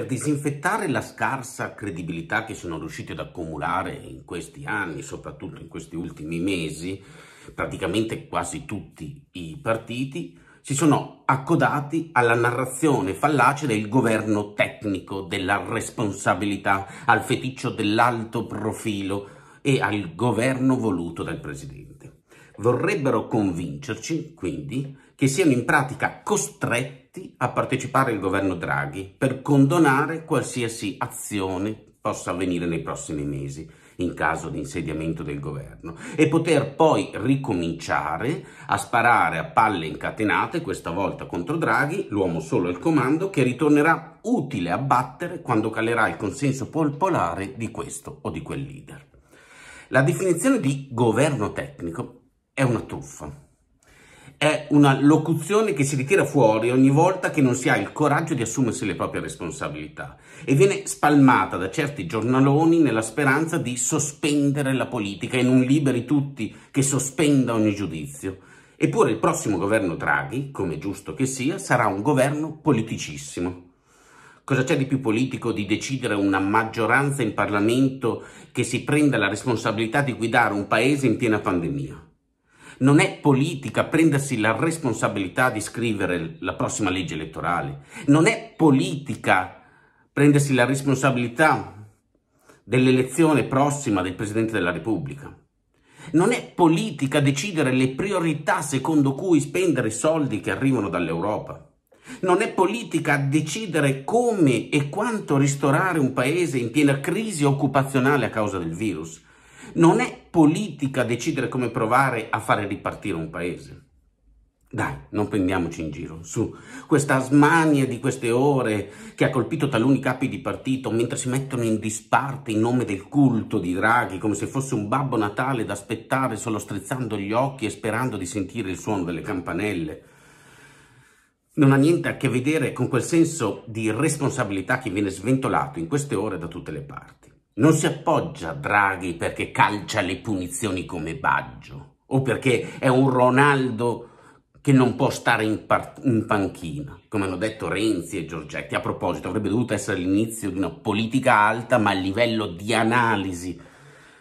per disinfettare la scarsa credibilità che sono riusciti ad accumulare in questi anni, soprattutto in questi ultimi mesi, praticamente quasi tutti i partiti si sono accodati alla narrazione fallace del governo tecnico, della responsabilità, al feticcio dell'alto profilo e al governo voluto dal presidente. Vorrebbero convincerci, quindi, che siano in pratica costretti costretti a partecipare al governo Draghi per condonare qualsiasi azione possa avvenire nei prossimi mesi in caso di insediamento del governo e poter poi ricominciare a sparare a palle incatenate, questa volta contro Draghi, l'uomo solo al comando, che ritornerà utile a battere quando calerà il consenso popolare di questo o di quel leader. La definizione di governo tecnico è una truffa è una locuzione che si ritira fuori ogni volta che non si ha il coraggio di assumersi le proprie responsabilità e viene spalmata da certi giornaloni nella speranza di sospendere la politica e non liberi tutti che sospenda ogni giudizio. Eppure il prossimo governo Draghi, come giusto che sia, sarà un governo politicissimo. Cosa c'è di più politico di decidere una maggioranza in Parlamento che si prenda la responsabilità di guidare un paese in piena pandemia? non è politica prendersi la responsabilità di scrivere la prossima legge elettorale, non è politica prendersi la responsabilità dell'elezione prossima del Presidente della Repubblica. Non è politica decidere le priorità secondo cui spendere i soldi che arrivano dall'Europa. Non è politica decidere come e quanto ristorare un paese in piena crisi occupazionale a causa del virus. Non è politica decidere come provare a fare ripartire un paese. Dai, non prendiamoci in giro, su. Questa smania di queste ore che ha colpito taluni capi di partito mentre si mettono in disparte in nome del culto di Draghi, come se fosse un babbo Natale da aspettare solo strizzando gli occhi e sperando di sentire il suono delle campanelle. Non ha niente a che vedere con quel senso di responsabilità che viene sventolato in queste ore da tutte le parti. Non si appoggia a Draghi perché calcia le punizioni come Baggio o perché è un Ronaldo che non può stare in, in, panchina, come hanno detto Renzi e Giorgetti. A proposito, avrebbe dovuto essere l'inizio di una politica alta, ma il livello di analisi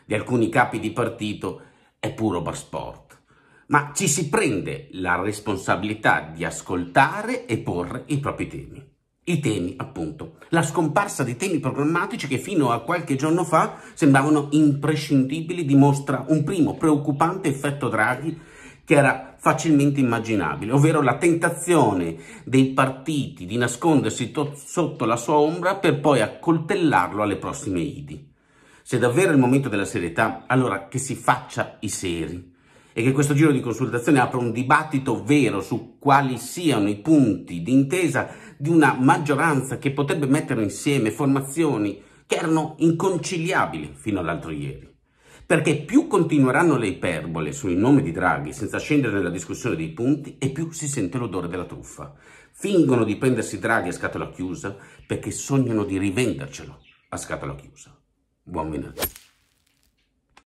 di alcuni capi di partito è puro basport. Ma ci si prende la responsabilità di ascoltare e porre i propri temi i temi, appunto. La scomparsa di temi programmatici che fino a qualche giorno fa sembravano imprescindibili dimostra un primo preoccupante effetto Draghi che era facilmente immaginabile, ovvero la tentazione dei partiti di nascondersi sotto la sua ombra per poi accoltellarlo alle prossime idi. Se davvero è il momento della serietà, allora che si faccia i seri e che questo giro di consultazione apra un dibattito vero su quali siano i punti d'intesa di una maggioranza che potrebbe mettere insieme formazioni che erano inconciliabili fino all'altro ieri. Perché più continueranno le iperbole sui nomi di Draghi senza scendere nella discussione dei punti e più si sente l'odore della truffa. Fingono di prendersi Draghi a scatola chiusa perché sognano di rivendercelo a scatola chiusa. Buon venerdì.